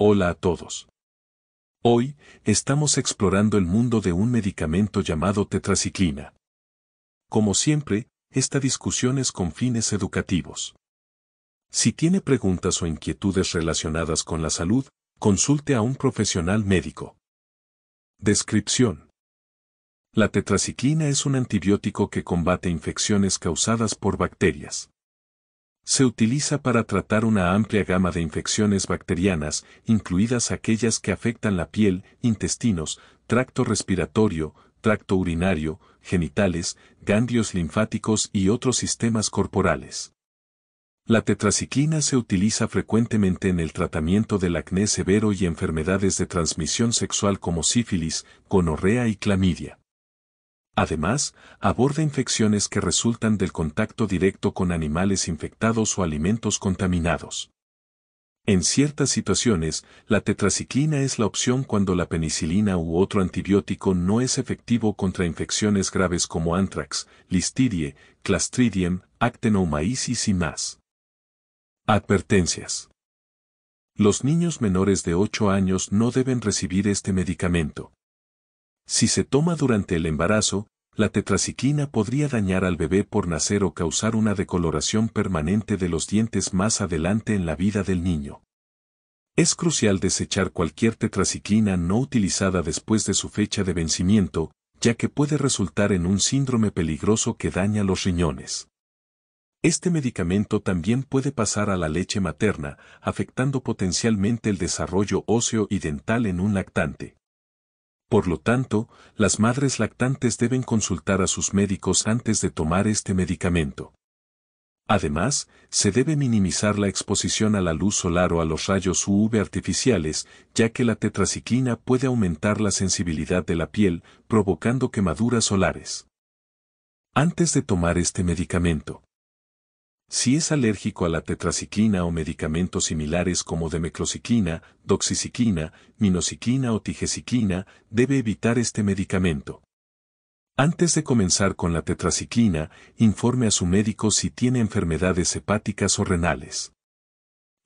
Hola a todos. Hoy, estamos explorando el mundo de un medicamento llamado tetraciclina. Como siempre, esta discusión es con fines educativos. Si tiene preguntas o inquietudes relacionadas con la salud, consulte a un profesional médico. Descripción. La tetraciclina es un antibiótico que combate infecciones causadas por bacterias. Se utiliza para tratar una amplia gama de infecciones bacterianas, incluidas aquellas que afectan la piel, intestinos, tracto respiratorio, tracto urinario, genitales, ganglios linfáticos y otros sistemas corporales. La tetraciclina se utiliza frecuentemente en el tratamiento del acné severo y enfermedades de transmisión sexual como sífilis, gonorrea y clamidia. Además, aborda infecciones que resultan del contacto directo con animales infectados o alimentos contaminados. En ciertas situaciones, la tetraciclina es la opción cuando la penicilina u otro antibiótico no es efectivo contra infecciones graves como anthrax, listidie, clastridium, actenomaísis y más. Advertencias. Los niños menores de 8 años no deben recibir este medicamento. Si se toma durante el embarazo, la tetraciclina podría dañar al bebé por nacer o causar una decoloración permanente de los dientes más adelante en la vida del niño. Es crucial desechar cualquier tetraciclina no utilizada después de su fecha de vencimiento, ya que puede resultar en un síndrome peligroso que daña los riñones. Este medicamento también puede pasar a la leche materna, afectando potencialmente el desarrollo óseo y dental en un lactante. Por lo tanto, las madres lactantes deben consultar a sus médicos antes de tomar este medicamento. Además, se debe minimizar la exposición a la luz solar o a los rayos UV artificiales, ya que la tetraciclina puede aumentar la sensibilidad de la piel, provocando quemaduras solares. Antes de tomar este medicamento, si es alérgico a la tetraciclina o medicamentos similares como demeclociclina, doxiciclina, minociclina o tigeciclina, debe evitar este medicamento. Antes de comenzar con la tetraciclina, informe a su médico si tiene enfermedades hepáticas o renales.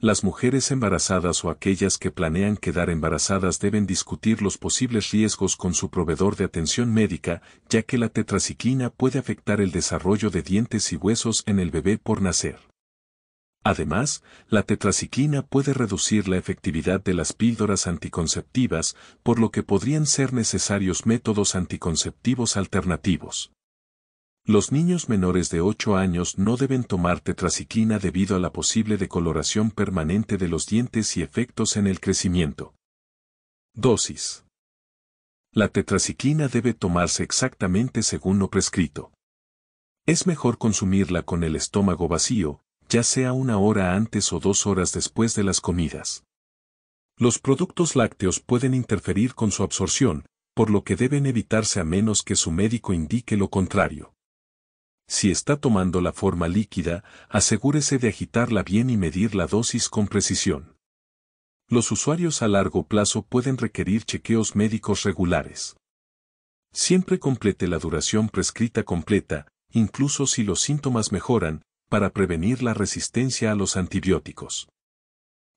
Las mujeres embarazadas o aquellas que planean quedar embarazadas deben discutir los posibles riesgos con su proveedor de atención médica, ya que la tetraciclina puede afectar el desarrollo de dientes y huesos en el bebé por nacer. Además, la tetraciclina puede reducir la efectividad de las píldoras anticonceptivas, por lo que podrían ser necesarios métodos anticonceptivos alternativos. Los niños menores de 8 años no deben tomar tetraciclina debido a la posible decoloración permanente de los dientes y efectos en el crecimiento. Dosis. La tetraciclina debe tomarse exactamente según lo prescrito. Es mejor consumirla con el estómago vacío, ya sea una hora antes o dos horas después de las comidas. Los productos lácteos pueden interferir con su absorción, por lo que deben evitarse a menos que su médico indique lo contrario. Si está tomando la forma líquida, asegúrese de agitarla bien y medir la dosis con precisión. Los usuarios a largo plazo pueden requerir chequeos médicos regulares. Siempre complete la duración prescrita completa, incluso si los síntomas mejoran, para prevenir la resistencia a los antibióticos.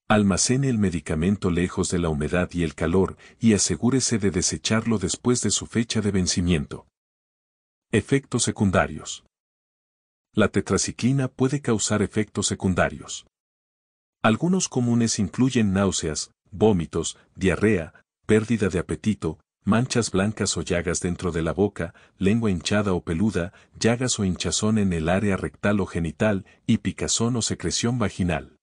Almacene el medicamento lejos de la humedad y el calor y asegúrese de desecharlo después de su fecha de vencimiento. Efectos secundarios la tetraciclina puede causar efectos secundarios. Algunos comunes incluyen náuseas, vómitos, diarrea, pérdida de apetito, manchas blancas o llagas dentro de la boca, lengua hinchada o peluda, llagas o hinchazón en el área rectal o genital y picazón o secreción vaginal.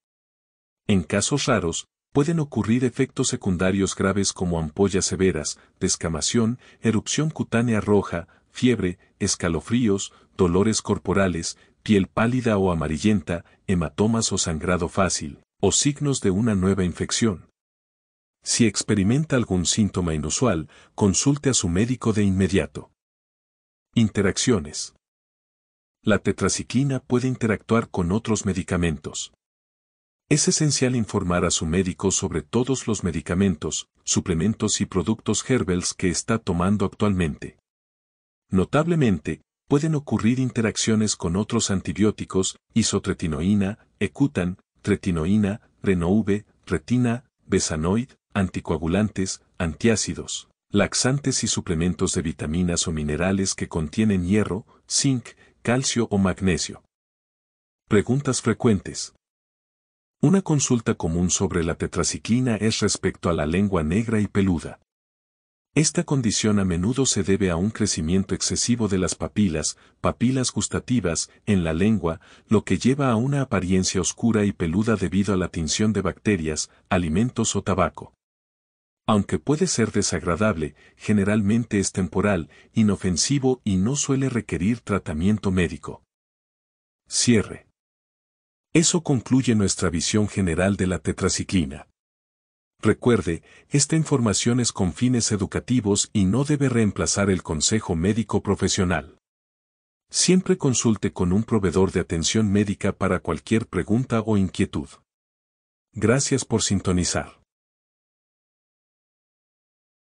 En casos raros, pueden ocurrir efectos secundarios graves como ampollas severas, descamación, erupción cutánea roja, fiebre, escalofríos, dolores corporales, piel pálida o amarillenta, hematomas o sangrado fácil, o signos de una nueva infección. Si experimenta algún síntoma inusual, consulte a su médico de inmediato. Interacciones. La tetraciclina puede interactuar con otros medicamentos. Es esencial informar a su médico sobre todos los medicamentos, suplementos y productos Herbels que está tomando actualmente. Notablemente, pueden ocurrir interacciones con otros antibióticos, isotretinoína, ecutan, tretinoína, renouve, retina, besanoid, anticoagulantes, antiácidos, laxantes y suplementos de vitaminas o minerales que contienen hierro, zinc, calcio o magnesio. Preguntas frecuentes. Una consulta común sobre la tetraciclina es respecto a la lengua negra y peluda. Esta condición a menudo se debe a un crecimiento excesivo de las papilas, papilas gustativas, en la lengua, lo que lleva a una apariencia oscura y peluda debido a la tinción de bacterias, alimentos o tabaco. Aunque puede ser desagradable, generalmente es temporal, inofensivo y no suele requerir tratamiento médico. Cierre. Eso concluye nuestra visión general de la tetraciclina. Recuerde, esta información es con fines educativos y no debe reemplazar el consejo médico profesional. Siempre consulte con un proveedor de atención médica para cualquier pregunta o inquietud. Gracias por sintonizar.